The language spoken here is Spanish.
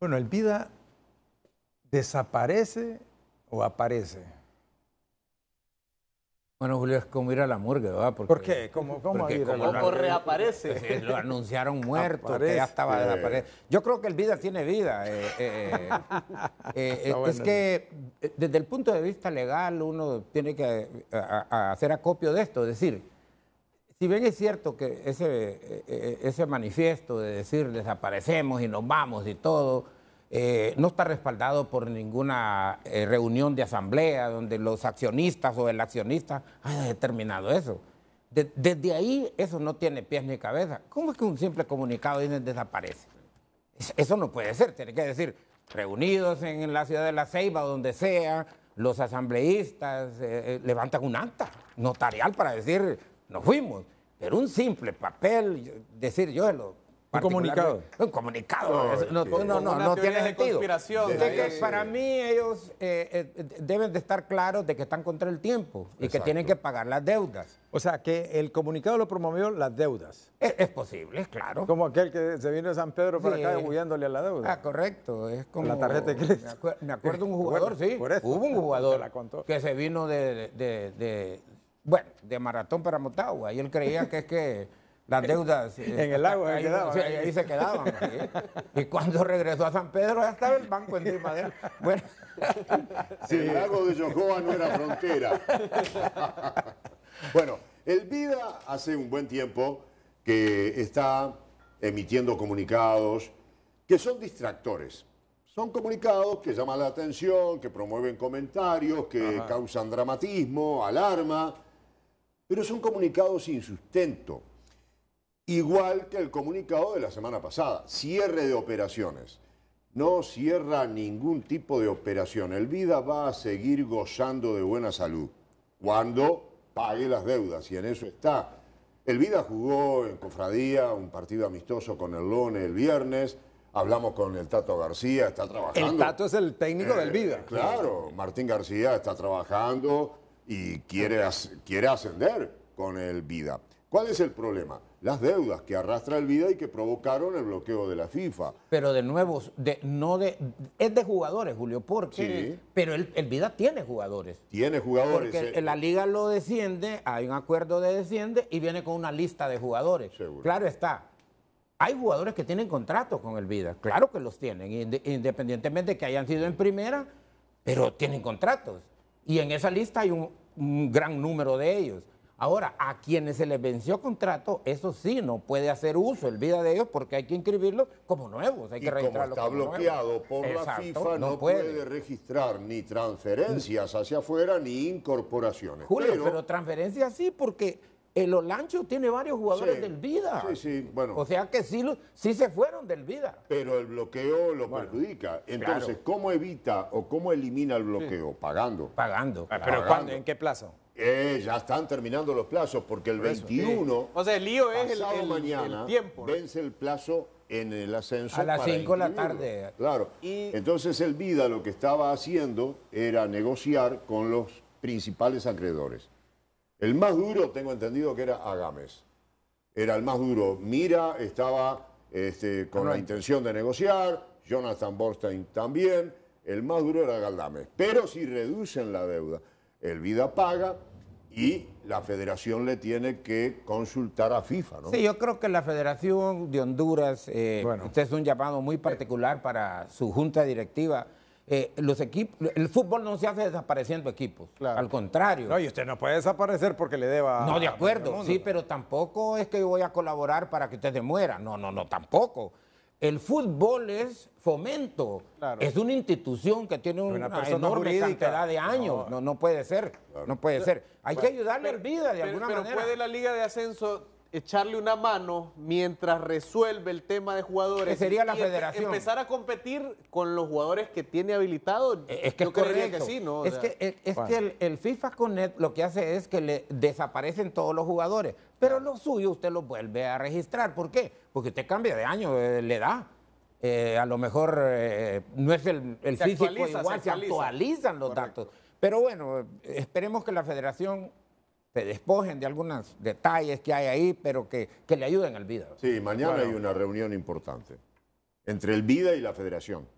Bueno, el vida desaparece o aparece. Bueno, Julio, es como ir a la morgue, ¿verdad? ¿Por qué? ¿Cómo, la reaparece. Lo anunciaron muerto, que ya estaba desaparecido. Yo creo que el vida tiene vida. Eh, eh, eh, es que desde el punto de vista legal uno tiene que hacer acopio de esto, es decir, si bien es cierto que ese, eh, eh, ese manifiesto de decir desaparecemos y nos vamos y todo, eh, no está respaldado por ninguna reunión de asamblea donde los accionistas o el accionista haya determinado eso. desde ahí eso no tiene pies ni cabeza. ¿Cómo es que un simple comunicado dice desaparece? Eso no puede ser, tiene que decir reunidos en la ciudad de La Ceiba, o donde sea, los asambleístas levantan un acta notarial para decir nos fuimos. Pero un simple papel, decir yo lo un comunicado. Un comunicado. no, no, pues, no, no, tiene sentido. Que para mí ellos eh, eh, deben de estar claros de que están contra el tiempo y que tienen que pagar las deudas. O sea, que el comunicado lo promovió las deudas. Es, es posible, claro. Como aquel que se vino de San Pedro para acá huyéndole a la deuda. Ah, correcto. Es con La tarjeta Me, acuerdo de un jugador, sí. Hubo un jugador que se vino de, bueno, de Maratón para Motagua. Y él creía que es que las deudas... Eh, en el agua ahí, se quedaban. Y cuando regresó a San Pedro ya estaba el banco encima de él. Bueno. Si el lago de Yohoa no era frontera. bueno, el Vida hace un buen tiempo que está emitiendo comunicados que son distractores. Son comunicados que llaman la atención, que promueven comentarios, que causan dramatismo, alarma pero es un comunicado sin sustento. Igual que el comunicado de la semana pasada, cierre de operaciones. No cierra ningún tipo de operación. El Vida va a seguir gozando de buena salud cuando pague las deudas, y en eso está. El Vida jugó en Cofradía un partido amistoso con el Lone el viernes. Hablamos con el Tato García, está trabajando. El Tato es el técnico del eh, Vida. Claro, Martín García está trabajando y quiere, quiere ascender con el Vida. ¿Cuál es el problema? Las deudas que arrastra el Vida y que provocaron el bloqueo de la FIFA. Pero de nuevo, no de, es de jugadores, Julio, porque sí. pero el, Vida tiene jugadores. Tiene jugadores. Porque eh, la liga lo desciende, hay un acuerdo de desciende y viene con una lista de jugadores. Claro está. Hay jugadores que tienen contratos con el Vida, claro que los tienen, independientemente de que hayan sido en primera, pero tienen contratos. Y en esa lista hay un, gran número de ellos. Ahora, a quienes se les venció contrato, eso sí, no puede hacer uso, el vida de ellos, porque hay que inscribirlos como nuevos. Hay que y como está bloqueado por la FIFA, no, puede. registrar ni transferencias hacia afuera ni incorporaciones. Julio, pero transferencias sí, porque el Olancho tiene varios jugadores del Vida. Sí, sí, bueno. O sea que sí, se fueron del Vida. Pero el bloqueo lo perjudica. Entonces, ¿cómo evita o cómo elimina el bloqueo? Pagando. Pagando. Ah, ¿Pero ¿cuándo? ¿En qué plazo? Eh, ya están terminando los plazos porque el 21. O sea, el lío es el, mañana, tiempo. Vence el plazo en el ascenso. A las 5 de la tarde. Claro. Y... Entonces, el Vida lo que estaba haciendo era negociar con los principales acreedores. El más duro, tengo entendido que era Agames. Era el más duro. Mira estaba este, con la intención de negociar, Jonathan Borstein también. El más duro era Galdames. Pero si reducen la deuda, el Vida paga y la federación le tiene que consultar a FIFA, Sí, yo creo que la Federación de Honduras, eh, bueno. este es un llamado muy particular para su junta directiva eh, los equipos, el fútbol no se hace desapareciendo equipos, al contrario. No, y usted no puede desaparecer porque le deba. No, de acuerdo, sí, pero tampoco es que yo voy a colaborar para que usted se muera. No, no, no, tampoco. El fútbol es fomento, es una institución que tiene una, enorme cantidad de años. No, no, puede ser, no puede ser. Hay que ayudarle en vida de alguna manera. Pero puede la Liga de Ascenso echarle una mano mientras resuelve el tema de jugadores. sería la federación. Empezar a competir con los jugadores que tiene habilitado. Eh, es que yo creería correcto. que sí, ¿no? es eh, que, el, FIFA Connect lo que hace es que le desaparecen todos los jugadores, pero lo suyo usted lo vuelve a registrar. ¿Por qué? Porque usted cambia de año, le da. Eh, a lo mejor no es el, FIFA físico igual, se, actualizan los datos. Pero bueno, esperemos que la federación se despojen de algunos detalles que hay ahí, pero que, le ayuden al vida. Sí, mañana hay una reunión importante entre el vida y la federación.